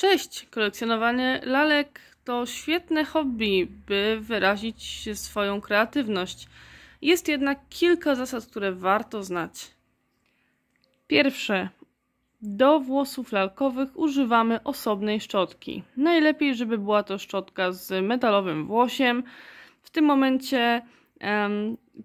Cześć! Kolekcjonowanie lalek to świetne hobby, by wyrazić swoją kreatywność. Jest jednak kilka zasad, które warto znać. Pierwsze. Do włosów lalkowych używamy osobnej szczotki. Najlepiej, żeby była to szczotka z metalowym włosiem. W tym momencie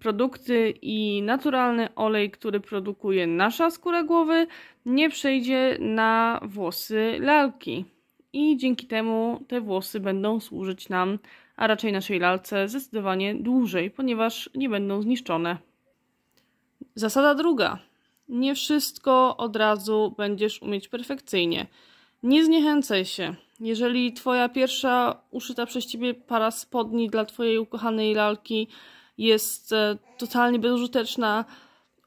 produkty i naturalny olej, który produkuje nasza skóra głowy, nie przejdzie na włosy lalki. I dzięki temu te włosy będą służyć nam, a raczej naszej lalce, zdecydowanie dłużej, ponieważ nie będą zniszczone. Zasada druga. Nie wszystko od razu będziesz umieć perfekcyjnie. Nie zniechęcaj się. Jeżeli twoja pierwsza uszyta przez ciebie para spodni dla twojej ukochanej lalki jest e, totalnie bezużyteczna.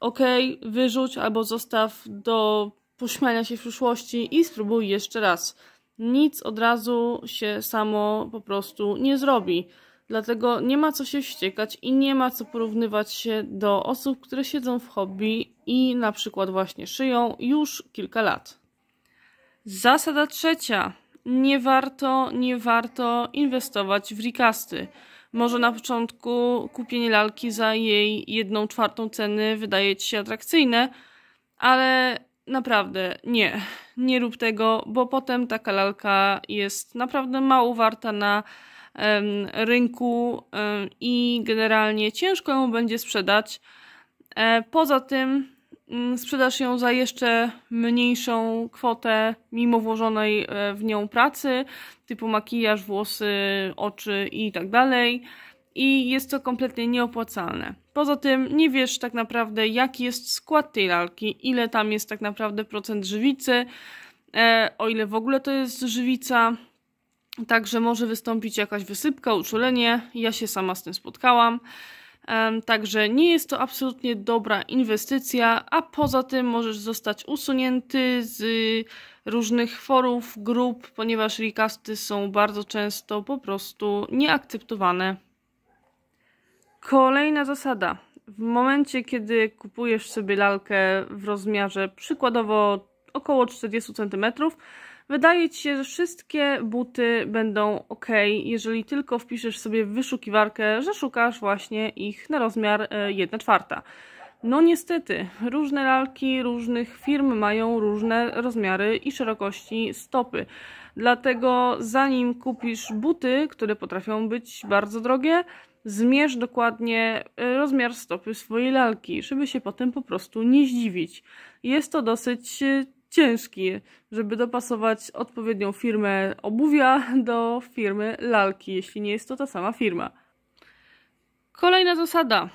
Okej, okay, wyrzuć albo zostaw do pośmiania się w przyszłości i spróbuj jeszcze raz. Nic od razu się samo po prostu nie zrobi. Dlatego nie ma co się wściekać i nie ma co porównywać się do osób, które siedzą w hobby i na przykład właśnie szyją już kilka lat. Zasada trzecia. Nie warto, nie warto inwestować w recasty. Może na początku kupienie lalki za jej jedną czwartą ceny wydaje ci się atrakcyjne, ale naprawdę nie, nie rób tego, bo potem taka lalka jest naprawdę mało warta na rynku i generalnie ciężko ją będzie sprzedać. E, poza tym Mm, sprzedasz ją za jeszcze mniejszą kwotę, mimo włożonej e, w nią pracy, typu makijaż, włosy, oczy i tak dalej. I jest to kompletnie nieopłacalne. Poza tym nie wiesz tak naprawdę, jaki jest skład tej lalki, ile tam jest tak naprawdę procent żywicy, e, o ile w ogóle to jest żywica. Także może wystąpić jakaś wysypka, uczulenie. Ja się sama z tym spotkałam. Także nie jest to absolutnie dobra inwestycja, a poza tym możesz zostać usunięty z różnych forów, grup, ponieważ recasty są bardzo często po prostu nieakceptowane. Kolejna zasada. W momencie, kiedy kupujesz sobie lalkę w rozmiarze przykładowo około 40 cm, Wydaje Ci się, że wszystkie buty będą ok, jeżeli tylko wpiszesz sobie w wyszukiwarkę, że szukasz właśnie ich na rozmiar 1 e, czwarta. No niestety, różne lalki różnych firm mają różne rozmiary i szerokości stopy. Dlatego zanim kupisz buty, które potrafią być bardzo drogie, zmierz dokładnie e, rozmiar stopy swojej lalki, żeby się potem po prostu nie zdziwić. Jest to dosyć e, ciężki, żeby dopasować odpowiednią firmę obuwia do firmy lalki, jeśli nie jest to ta sama firma. Kolejna zasada.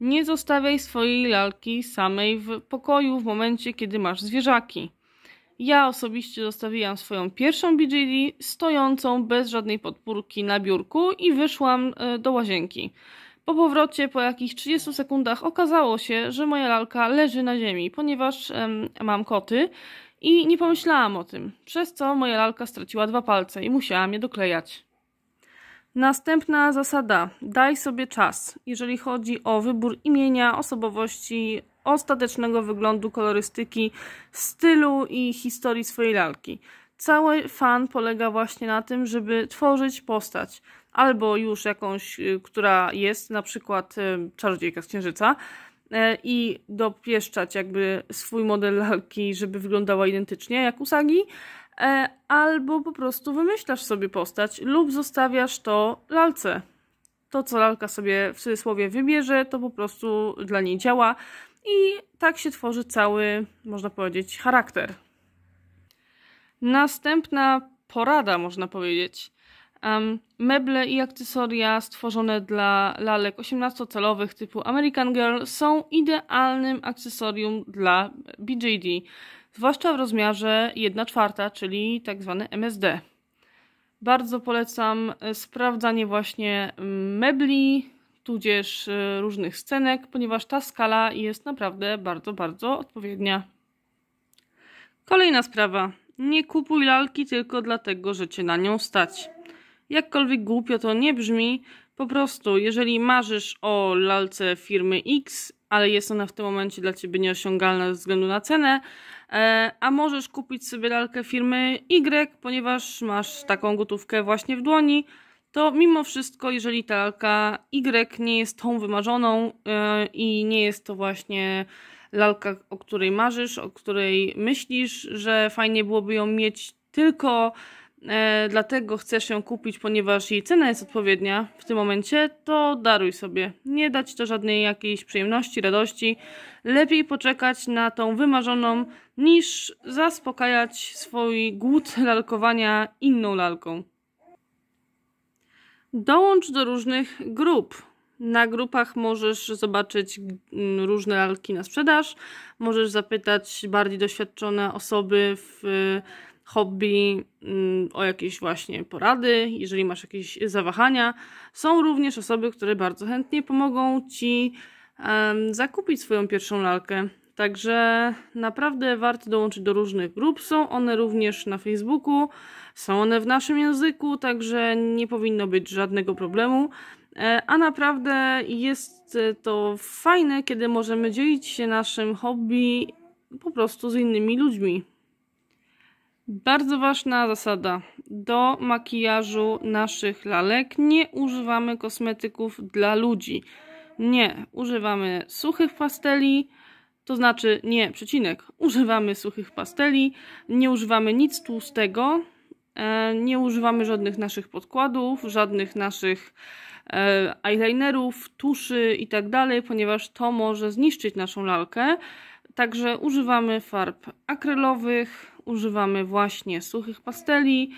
Nie zostawiaj swojej lalki samej w pokoju w momencie, kiedy masz zwierzaki. Ja osobiście zostawiłam swoją pierwszą BGD stojącą bez żadnej podpórki na biurku i wyszłam e, do łazienki. Po powrocie, po jakichś 30 sekundach, okazało się, że moja lalka leży na ziemi, ponieważ em, mam koty i nie pomyślałam o tym, przez co moja lalka straciła dwa palce i musiałam je doklejać. Następna zasada: daj sobie czas, jeżeli chodzi o wybór imienia, osobowości, ostatecznego wyglądu, kolorystyki, stylu i historii swojej lalki cały fan polega właśnie na tym, żeby tworzyć postać. Albo już jakąś, y, która jest na przykład y, czarodziejka z księżyca y, i dopieszczać jakby swój model lalki, żeby wyglądała identycznie jak Usagi, albo po prostu wymyślasz sobie postać lub zostawiasz to lalce. To, co lalka sobie w cudzysłowie wybierze, to po prostu dla niej działa i tak się tworzy cały, można powiedzieć, charakter Następna porada, można powiedzieć. Um, meble i akcesoria stworzone dla lalek 18-calowych typu American Girl są idealnym akcesorium dla BJD, zwłaszcza w rozmiarze 1 czwarta, czyli tak zwany MSD. Bardzo polecam e, sprawdzanie właśnie mebli, tudzież e, różnych scenek, ponieważ ta skala jest naprawdę bardzo, bardzo odpowiednia. Kolejna sprawa. Nie kupuj lalki tylko dlatego, że cię na nią stać. Jakkolwiek głupio to nie brzmi, po prostu jeżeli marzysz o lalce firmy X, ale jest ona w tym momencie dla ciebie nieosiągalna ze względu na cenę, e, a możesz kupić sobie lalkę firmy Y, ponieważ masz taką gotówkę właśnie w dłoni, to mimo wszystko, jeżeli ta lalka Y nie jest tą wymarzoną e, i nie jest to właśnie lalka, o której marzysz, o której myślisz, że fajnie byłoby ją mieć tylko e, dlatego chcesz ją kupić, ponieważ jej cena jest odpowiednia w tym momencie, to daruj sobie. Nie dać to żadnej jakiejś przyjemności, radości. Lepiej poczekać na tą wymarzoną, niż zaspokajać swój głód lalkowania inną lalką. Dołącz do różnych grup na grupach możesz zobaczyć mm, różne lalki na sprzedaż, możesz zapytać bardziej doświadczone osoby w y, hobby mm, o jakieś właśnie porady, jeżeli masz jakieś zawahania. Są również osoby, które bardzo chętnie pomogą ci zakupić swoją pierwszą lalkę. Także naprawdę warto dołączyć do różnych grup. Są one również na Facebooku, są one w naszym języku, także nie powinno być żadnego problemu. E, a naprawdę jest e, to fajne, kiedy możemy dzielić się naszym hobby po prostu z innymi ludźmi. Bardzo ważna zasada. Do makijażu naszych lalek nie używamy kosmetyków dla ludzi. Nie, używamy suchych pasteli, to znaczy nie, przecinek, używamy suchych pasteli, nie używamy nic tłustego, e, nie używamy żadnych naszych podkładów, żadnych naszych E, eyelinerów, tuszy itd., tak ponieważ to może zniszczyć naszą lalkę. Także używamy farb akrylowych, używamy właśnie suchych pasteli,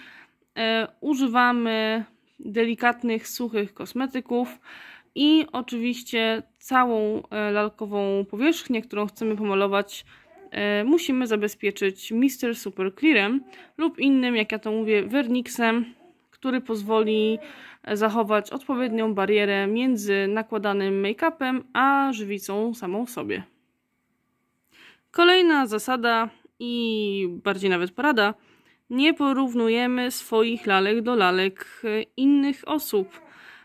e, używamy delikatnych, suchych kosmetyków i oczywiście całą e, lalkową powierzchnię, którą chcemy pomalować, musimy zabezpieczyć Mister Super Clearem lub innym, jak ja to mówię, werniksem, który pozwoli zachować odpowiednią barierę między nakładanym make-upem a żywicą samą w sobie. Kolejna zasada i bardziej nawet porada: nie porównujemy swoich lalek do lalek e, innych osób.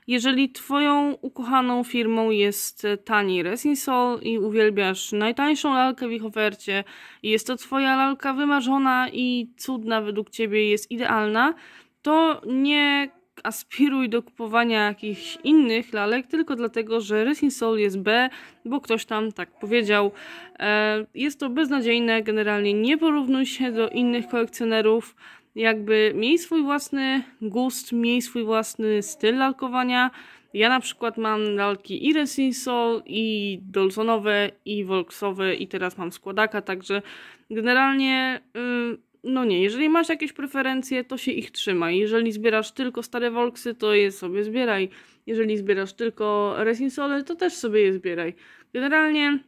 Jeżeli Twoją ukochaną firmą jest tani Resin Sol i uwielbiasz najtańszą lalkę w ich ofercie, jest to Twoja lalka wymarzona i cudna według Ciebie jest idealna, to nie aspiruj do kupowania jakichś innych lalek tylko dlatego, że Racing Soul jest B, bo ktoś tam tak powiedział. E, jest to beznadziejne, generalnie nie porównuj się do innych kolekcjonerów. Jakby miej swój własny gust, miej swój własny styl lalkowania. Ja na przykład mam lalki i Racing Soul, i Dolsonowe, i Volksowe, i teraz mam składaka, także generalnie... Yy, no nie, jeżeli masz jakieś preferencje, to się ich trzymaj. Jeżeli zbierasz tylko stare Volksy, to je sobie zbieraj. Jeżeli zbierasz tylko Resinsole, to też sobie je zbieraj. Generalnie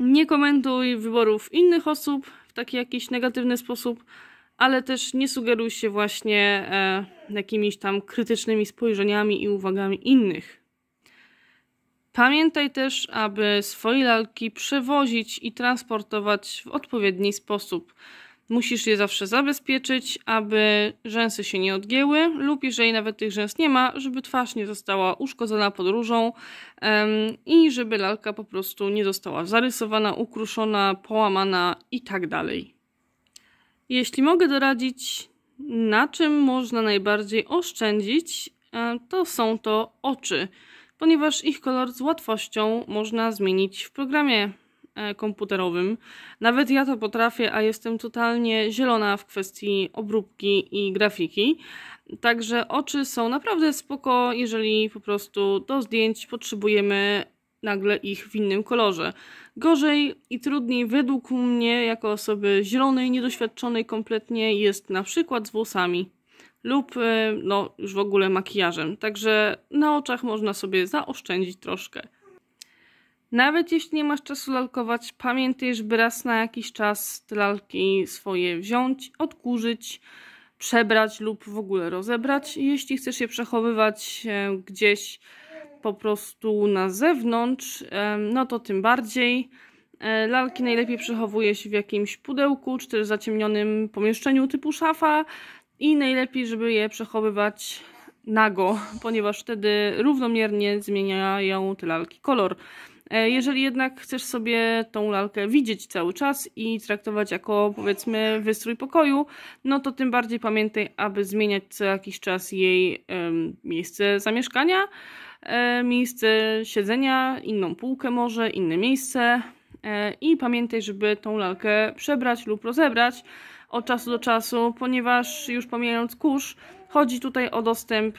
nie komentuj wyborów innych osób w taki jakiś negatywny sposób, ale też nie sugeruj się właśnie e, jakimiś tam krytycznymi spojrzeniami i uwagami innych. Pamiętaj też, aby swoje lalki przewozić i transportować w odpowiedni sposób. Musisz je zawsze zabezpieczyć, aby rzęsy się nie odgięły lub jeżeli nawet tych rzęs nie ma, żeby twarz nie została uszkodzona podróżą i żeby lalka po prostu nie została zarysowana, ukruszona, połamana i tak dalej. Jeśli mogę doradzić, na czym można najbardziej oszczędzić, e, to są to oczy, ponieważ ich kolor z łatwością można zmienić w programie E, komputerowym. Nawet ja to potrafię, a jestem totalnie zielona w kwestii obróbki i grafiki. Także oczy są naprawdę spoko, jeżeli po prostu do zdjęć potrzebujemy nagle ich w innym kolorze. Gorzej i trudniej według mnie, jako osoby zielonej, niedoświadczonej kompletnie, jest na przykład z włosami lub e, no już w ogóle makijażem. Także na oczach można sobie zaoszczędzić troszkę. Nawet jeśli nie masz czasu lalkować, pamiętaj, żeby raz na jakiś czas te lalki swoje wziąć, odkurzyć, przebrać lub w ogóle rozebrać. Jeśli chcesz je przechowywać e, gdzieś po prostu na zewnątrz, e, no to tym bardziej. E, lalki najlepiej przechowuje się w jakimś pudełku, czy też zaciemnionym pomieszczeniu typu szafa i najlepiej, żeby je przechowywać nago, ponieważ wtedy równomiernie zmieniają te lalki kolor. E, jeżeli jednak chcesz sobie tą lalkę widzieć cały czas i traktować jako powiedzmy wystrój pokoju, no to tym bardziej pamiętaj, aby zmieniać co jakiś czas jej miejsce zamieszkania, e, miejsce siedzenia, inną półkę może, inne miejsce e, i pamiętaj, żeby tą lalkę przebrać lub rozebrać od czasu do czasu, ponieważ już pomijając kurz, chodzi tutaj o dostęp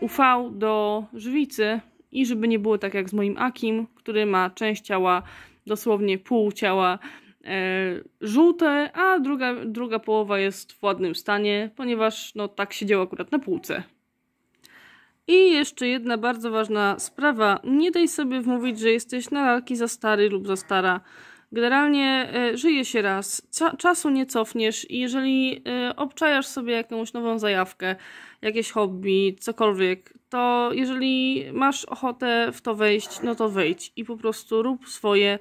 UV do żywicy, i żeby nie było tak jak z moim Akim, który ma część ciała, dosłownie pół ciała e, żółte, a druga, druga połowa jest w ładnym stanie, ponieważ no, tak się dzieje akurat na półce. I jeszcze jedna bardzo ważna sprawa. Nie daj sobie wmówić, że jesteś na lalki za stary lub za stara. Generalnie e, żyje się raz, Ca czasu nie cofniesz i jeżeli e, obczajasz sobie jakąś nową zajawkę, jakieś hobby, cokolwiek, to jeżeli masz ochotę w to wejść, no to wejdź i po prostu rób swoje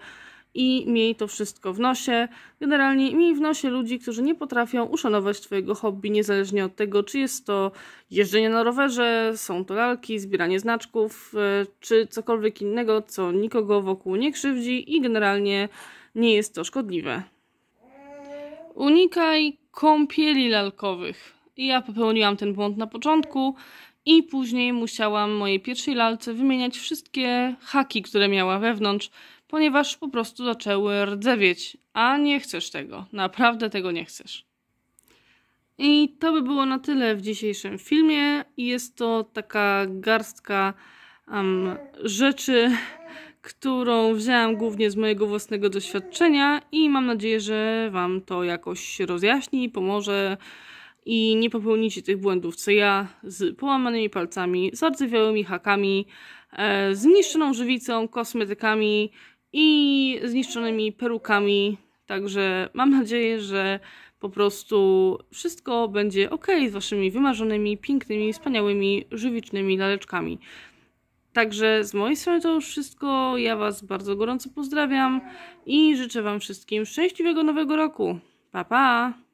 i miej to wszystko w nosie. Generalnie miej w nosie ludzi, którzy nie potrafią uszanować Twojego hobby, niezależnie od tego, czy jest to jeżdżenie na rowerze, są to lalki, zbieranie znaczków, e, czy cokolwiek innego, co nikogo wokół nie krzywdzi i generalnie nie jest to szkodliwe. Unikaj kąpieli lalkowych. I ja popełniłam ten błąd na początku i później musiałam mojej pierwszej lalce wymieniać wszystkie haki, które miała wewnątrz, ponieważ po prostu zaczęły rdzewieć, a nie chcesz tego, naprawdę tego nie chcesz. I to by było na tyle w dzisiejszym filmie. Jest to taka garstka um, rzeczy, którą wzięłam głównie z mojego własnego doświadczenia i mam nadzieję, że Wam to jakoś rozjaśni, pomoże, i nie popełnicie tych błędów, co ja z połamanymi palcami, zardzewiałymi hakami, e, zniszczoną żywicą, kosmetykami i zniszczonymi perukami. Także mam nadzieję, że po prostu wszystko będzie ok z waszymi wymarzonymi, pięknymi, wspaniałymi, żywicznymi laleczkami. Także z mojej strony to już wszystko. Ja Was bardzo gorąco pozdrawiam i życzę Wam wszystkim szczęśliwego nowego roku. Pa pa!